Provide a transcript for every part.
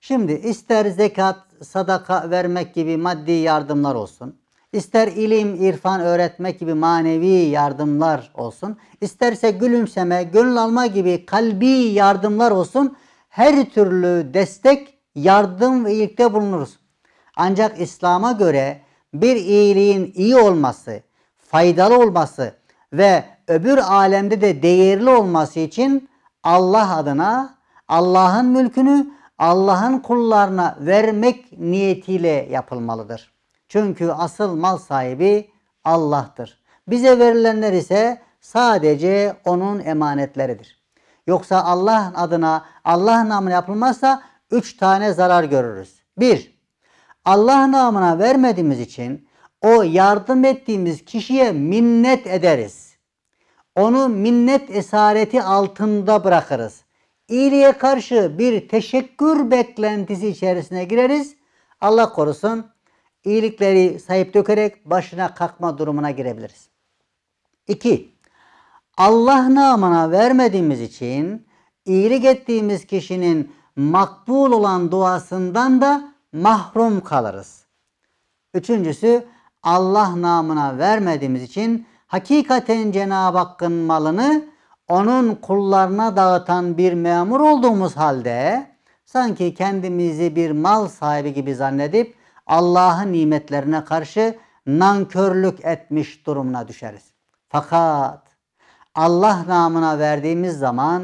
Şimdi ister zekat, sadaka vermek gibi maddi yardımlar olsun. İster ilim, irfan öğretmek gibi manevi yardımlar olsun. isterse gülümseme, gönül alma gibi kalbi yardımlar olsun. Her türlü destek, yardım ve iyilikte bulunuruz. Ancak İslam'a göre bir iyiliğin iyi olması, faydalı olması ve öbür alemde de değerli olması için Allah adına Allah'ın mülkünü Allah'ın kullarına vermek niyetiyle yapılmalıdır. Çünkü asıl mal sahibi Allah'tır. Bize verilenler ise sadece onun emanetleridir. Yoksa Allah adına, Allah namına yapılmazsa üç tane zarar görürüz. Bir, Allah namına vermediğimiz için o yardım ettiğimiz kişiye minnet ederiz. Onu minnet esareti altında bırakırız iyiliğe karşı bir teşekkür beklentisi içerisine gireriz. Allah korusun iyilikleri sahip dökerek başına kalkma durumuna girebiliriz. 2. Allah namına vermediğimiz için iyilik ettiğimiz kişinin makbul olan duasından da mahrum kalırız. Üçüncüsü Allah namına vermediğimiz için hakikaten Cenab-ı Hakk'ın malını onun kullarına dağıtan bir memur olduğumuz halde sanki kendimizi bir mal sahibi gibi zannedip Allah'ın nimetlerine karşı nankörlük etmiş durumuna düşeriz. Fakat Allah namına verdiğimiz zaman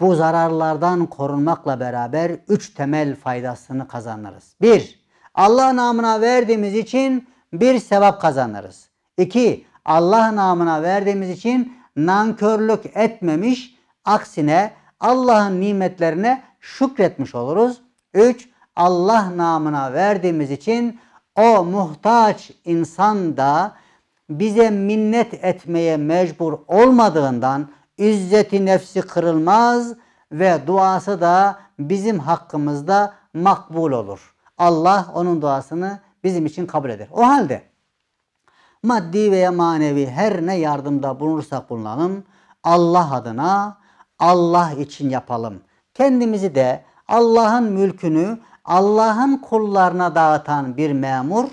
bu zararlardan korunmakla beraber üç temel faydasını kazanırız. Bir, Allah namına verdiğimiz için bir sevap kazanırız. İki, Allah namına verdiğimiz için nankörlük etmemiş, aksine Allah'ın nimetlerine şükretmiş oluruz. 3. Allah namına verdiğimiz için o muhtaç insan da bize minnet etmeye mecbur olmadığından izzeti nefsi kırılmaz ve duası da bizim hakkımızda makbul olur. Allah onun duasını bizim için kabul eder. O halde maddi veya manevi her ne yardımda bulunursak bulunalım Allah adına Allah için yapalım. Kendimizi de Allah'ın mülkünü Allah'ın kullarına dağıtan bir memur,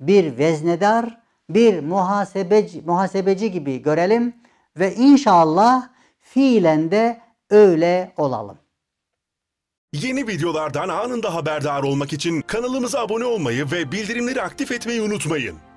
bir veznedar, bir muhasebeci, muhasebeci gibi görelim ve inşallah fiilen de öyle olalım. Yeni videolardan anında haberdar olmak için kanalımıza abone olmayı ve bildirimleri aktif etmeyi unutmayın.